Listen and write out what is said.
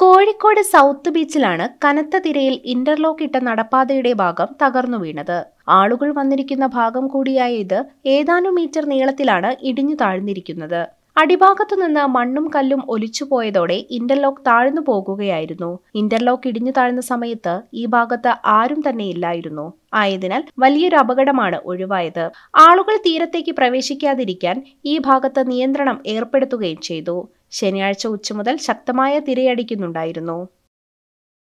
Kozhikode south ബീച്ചിലാണ് കനത്ത തിരയിൽ interlock ഇട്ട നടപ്പാതയുടെ ഭാഗം തകർന്നു വീണത് ആളുകൾ വന്നിരിക്കുന്ന ഭാഗം കൂടിയായ ഇത് ഏതാനും മീറ്റർ നീളത്തിലാണ് ഇടിഞ്ഞു താഴ്ന്നിരിക്കുന്നത് അടിഭാഗത്തു നിന്ന് മണ്ണും കല്ലും ഒലിച്ചു പോയതോടെ ഇന്റർലോക്ക് താഴ്ന്നു പോകുകയായിരുന്നു ഇന്റർലോക്ക് ഇടിഞ്ഞു താഴ്ന്ന സമയത്ത് ഈ ഭാഗത്ത് ആരും തന്നെ ഇല്ലായിരുന്നു ആയതിനാൽ വലിയൊരു അപകടമാണ് ഒഴിവായത് ആളുകൾ തീരത്തേക്ക് പ്രവേശിക്കാതിരിക്കാൻ ഈ ഭാഗത്ത് നിയന്ത്രണം ഏർപ്പെടുത്തുകയും ചെയ്തു ശനിയാഴ്ച ഉച്ച മുതൽ ശക്തമായ തിരയടിക്കുന്നുണ്ടായിരുന്നു